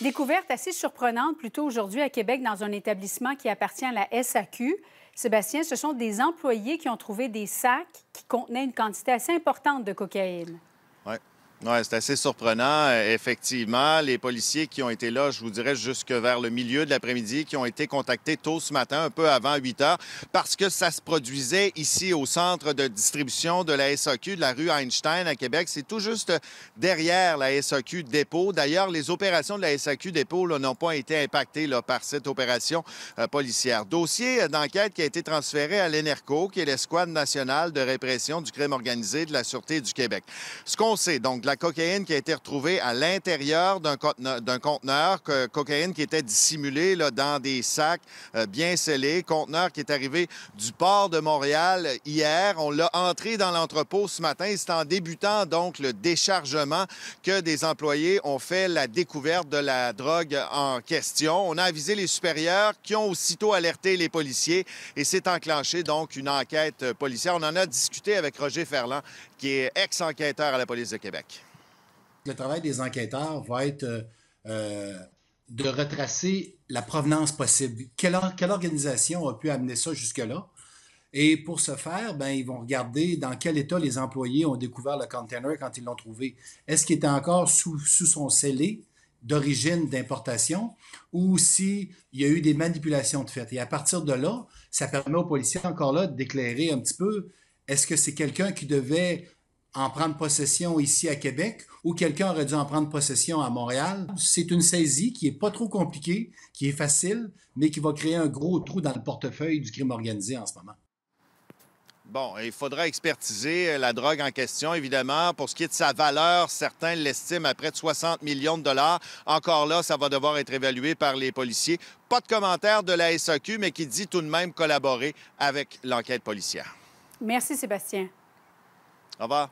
Découverte assez surprenante plutôt aujourd'hui à Québec dans un établissement qui appartient à la SAQ. Sébastien, ce sont des employés qui ont trouvé des sacs qui contenaient une quantité assez importante de cocaïne. Oui. Oui, c'est assez surprenant. Euh, effectivement, les policiers qui ont été là, je vous dirais, jusque vers le milieu de l'après-midi, qui ont été contactés tôt ce matin, un peu avant 8 heures, parce que ça se produisait ici au centre de distribution de la SAQ de la rue Einstein à Québec. C'est tout juste derrière la SAQ dépôt. D'ailleurs, les opérations de la SAQ dépôt n'ont pas été impactées par cette opération euh, policière. Dossier euh, d'enquête qui a été transféré à l'ENERCO, qui est l'escouade nationale de répression du crime organisé de la Sûreté du Québec. Ce qu'on sait, donc, de la cocaïne qui a été retrouvée à l'intérieur d'un conteneur, conteneur cocaïne qui était dissimulée là, dans des sacs euh, bien scellés, conteneur qui est arrivé du port de Montréal euh, hier. On l'a entré dans l'entrepôt ce matin. C'est en débutant donc le déchargement que des employés ont fait la découverte de la drogue en question. On a avisé les supérieurs qui ont aussitôt alerté les policiers et s'est enclenché donc une enquête policière. On en a discuté avec Roger Ferland, qui est ex-enquêteur à la police de Québec le travail des enquêteurs va être euh, euh, de retracer la provenance possible. Quelle, organisation a pu amener ça jusque-là? Et pour ce faire, ben, ils vont regarder dans quel état les employés ont découvert le container quand ils l'ont trouvé. Est-ce qu'il était encore sous, sous son scellé d'origine d'importation ou s'il y a eu des manipulations de fait. Et à partir de là, ça permet aux policiers encore là d'éclairer un petit peu est-ce que c'est quelqu'un qui devait en prendre possession ici à Québec ou quelqu'un aurait dû en prendre possession à Montréal. C'est une saisie qui est pas trop compliquée, qui est facile, mais qui va créer un gros trou dans le portefeuille du crime organisé en ce moment. Bon, il faudra expertiser euh, la drogue en question, évidemment. Pour ce qui est de sa valeur, certains l'estiment à près de 60 millions de dollars. Encore là, ça va devoir être évalué par les policiers. Pas de commentaire de la SAQ, mais qui dit tout de même collaborer avec l'enquête policière. Merci, Sébastien. Au revoir.